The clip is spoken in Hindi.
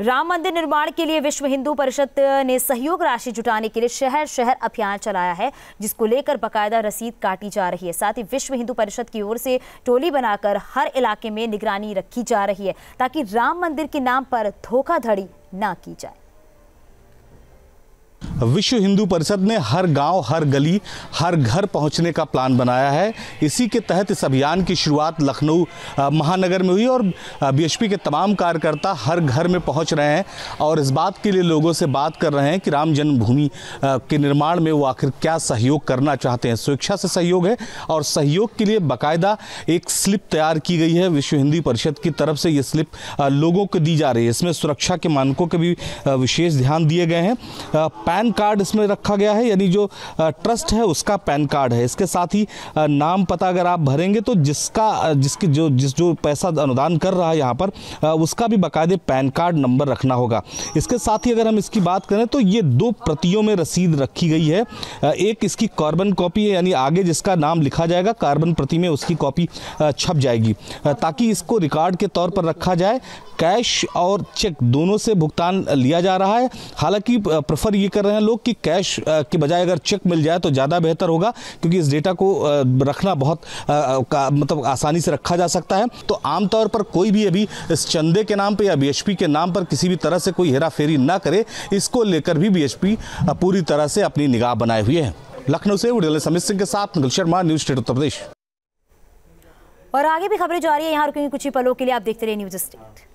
राम मंदिर निर्माण के लिए विश्व हिंदू परिषद ने सहयोग राशि जुटाने के लिए शहर शहर अभियान चलाया है जिसको लेकर बकायदा रसीद काटी जा रही है साथ ही विश्व हिंदू परिषद की ओर से टोली बनाकर हर इलाके में निगरानी रखी जा रही है ताकि राम मंदिर के नाम पर धोखाधड़ी ना की जाए विश्व हिंदू परिषद ने हर गांव, हर गली हर घर पहुंचने का प्लान बनाया है इसी के तहत इस अभियान की शुरुआत लखनऊ महानगर में हुई और बीएसपी के तमाम कार्यकर्ता हर घर में पहुंच रहे हैं और इस बात के लिए लोगों से बात कर रहे हैं कि राम जन्मभूमि के निर्माण में वो आखिर क्या सहयोग करना चाहते हैं स्वेच्छा से सहयोग है और सहयोग के लिए बाकायदा एक स्लिप तैयार की गई है विश्व हिंदू परिषद की तरफ से ये स्लिप लोगों को दी जा रही है इसमें सुरक्षा के मानकों के भी विशेष ध्यान दिए गए हैं पैन पैन कार्ड इसमें रखा गया है यानी जो ट्रस्ट है उसका पैन कार्ड है इसके साथ ही नाम पता अगर आप भरेंगे तो जिसका जिसकी जो जिस जो पैसा अनुदान कर रहा है यहाँ पर उसका भी बाकायदे पैन कार्ड नंबर रखना होगा इसके साथ ही अगर हम इसकी बात करें तो ये दो प्रतियों में रसीद रखी गई है एक इसकी कार्बन कॉपी है यानी आगे जिसका नाम लिखा जाएगा कार्बन प्रति में उसकी कॉपी छप जाएगी ताकि इसको रिकॉर्ड के तौर पर रखा जाए कैश और चेक दोनों से भुगतान लिया जा रहा है हालांकि प्रेफर ये कर रहे हैं लोग कि कैश के बजाय अगर चेक मिल जाए तो ज़्यादा बेहतर होगा क्योंकि इस डेटा को रखना बहुत मतलब आसानी से रखा जा सकता है तो आमतौर पर कोई भी अभी इस चंदे के नाम पर या बी के नाम पर किसी भी तरह से कोई हेरा फेरी ना करे इसको लेकर भी बी पूरी तरह से अपनी निगाह बनाए हुए हैं लखनऊ से उड़ेल समित सिंह के साथ निखिल शर्मा न्यूज स्टेट उत्तर प्रदेश और आगे भी खबरें जारी है यहाँ रुकेंगे कुछ ही पलों के लिए आप देखते रहिए न्यूज स्टेट